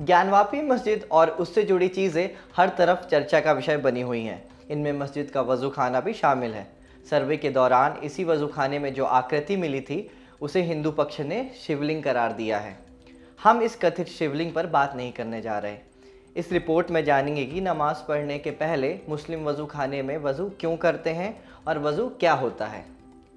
ज्ञानवापी मस्जिद और उससे जुड़ी चीज़ें हर तरफ चर्चा का विषय बनी हुई हैं इनमें मस्जिद का वजू खाना भी शामिल है सर्वे के दौरान इसी वजू खाने में जो आकृति मिली थी उसे हिंदू पक्ष ने शिवलिंग करार दिया है हम इस कथित शिवलिंग पर बात नहीं करने जा रहे इस रिपोर्ट में जानेंगे कि नमाज पढ़ने के पहले मुस्लिम वज़ू खाने में वज़ू क्यों करते हैं और वज़ू क्या होता है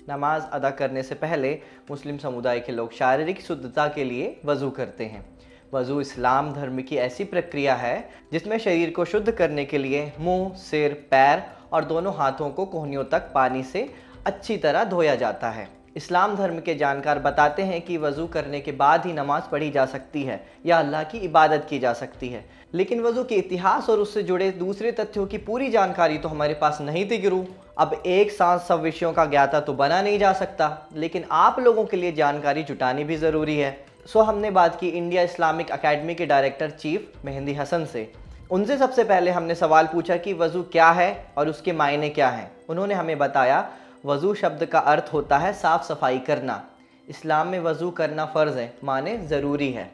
नमाज अदा करने से पहले मुस्लिम समुदाय के लोग शारीरिक शुद्धता के लिए वज़ू करते हैं वज़ू इस्लाम धर्म की ऐसी प्रक्रिया है जिसमें शरीर को शुद्ध करने के लिए मुंह, सिर पैर और दोनों हाथों को कोहनियों तक पानी से अच्छी तरह धोया जाता है इस्लाम धर्म के जानकार बताते हैं कि वज़ू करने के बाद ही नमाज़ पढ़ी जा सकती है या अल्लाह की इबादत की जा सकती है लेकिन वज़ू के इतिहास और उससे जुड़े दूसरे तथ्यों की पूरी जानकारी तो हमारे पास नहीं थी गुरु अब एक साथ सब विषयों का ज्ञाता तो बना नहीं जा सकता लेकिन आप लोगों के लिए जानकारी जुटानी भी ज़रूरी है सो so, हमने बात की इंडिया इस्लामिक अकेडमी के डायरेक्टर चीफ मेहंदी हसन से उनसे सबसे पहले हमने सवाल पूछा कि वज़ू क्या है और उसके मायने क्या हैं उन्होंने हमें बताया वज़ू शब्द का अर्थ होता है साफ़ सफाई करना इस्लाम में वज़ू करना फ़र्ज़ है माने ज़रूरी है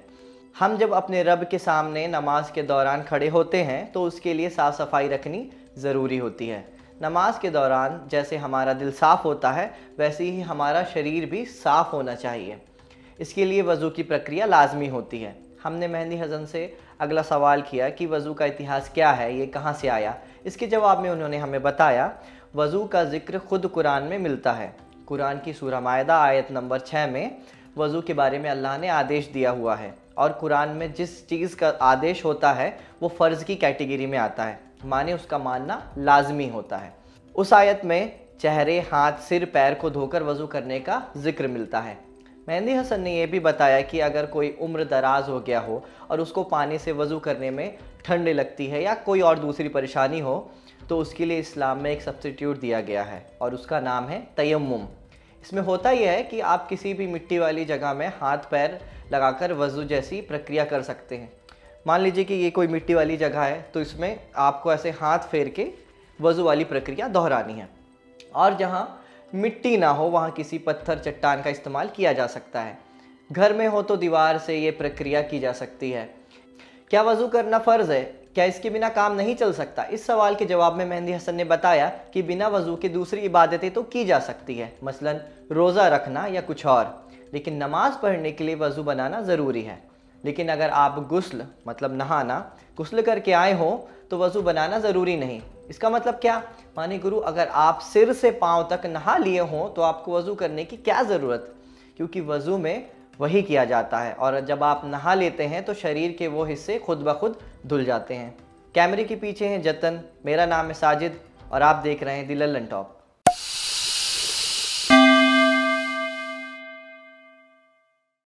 हम जब अपने रब के सामने नमाज के दौरान खड़े होते हैं तो उसके लिए साफ़ सफाई रखनी ज़रूरी होती है नमाज के दौरान जैसे हमारा दिल साफ़ होता है वैसे ही हमारा शरीर भी साफ़ होना चाहिए इसके लिए वज़ू की प्रक्रिया लाजमी होती है हमने मेहंदी हसन से अगला सवाल किया कि वज़ू का इतिहास क्या है ये कहाँ से आया इसके जवाब में उन्होंने हमें बताया वज़ू का जिक्र खुद कुरान में मिलता है कुरान की सूरह मायदा आयत नंबर छः में वज़ू के बारे में अल्लाह ने आदेश दिया हुआ है और कुरान में जिस चीज़ का आदेश होता है वो फ़र्ज़ की कैटेगरी में आता है माने उसका मानना लाजमी होता है उस आयत में चेहरे हाथ सिर पैर को धोकर वज़ू करने का जिक्र मिलता है मेहंदी हसन ने यह भी बताया कि अगर कोई उम्र दराज हो गया हो और उसको पानी से वज़ू करने में ठंड लगती है या कोई और दूसरी परेशानी हो तो उसके लिए इस्लाम में एक सब्सटीट्यूट दिया गया है और उसका नाम है तयम इसमें होता यह है कि आप किसी भी मिट्टी वाली जगह में हाथ पैर लगाकर वज़ू जैसी प्रक्रिया कर सकते हैं मान लीजिए कि ये कोई मिट्टी वाली जगह है तो इसमें आपको ऐसे हाथ फेर के वज़ू वाली प्रक्रिया दोहरानी है और जहाँ मिट्टी ना हो वहाँ किसी पत्थर चट्टान का इस्तेमाल किया जा सकता है घर में हो तो दीवार से ये प्रक्रिया की जा सकती है क्या वज़ू करना फ़र्ज़ है क्या इसके बिना काम नहीं चल सकता इस सवाल के जवाब में मेहंदी हसन ने बताया कि बिना वज़ू के दूसरी इबादतें तो की जा सकती है मसलन रोज़ा रखना या कुछ और लेकिन नमाज पढ़ने के लिए वज़ू बनाना ज़रूरी है लेकिन अगर आप गुस्ल मतलब नहाना गुस्ल करके आए हो तो वज़ू बनाना ज़रूरी नहीं इसका मतलब क्या मानी गुरु अगर आप सिर से पांव तक नहा लिए हों तो आपको वज़ू करने की क्या ज़रूरत क्योंकि वज़ू में वही किया जाता है और जब आप नहा लेते हैं तो शरीर के वो हिस्से खुद ब खुद धुल जाते हैं कैमरे के पीछे हैं जतन मेरा नाम है साजिद और आप देख रहे हैं दिल्लन टॉप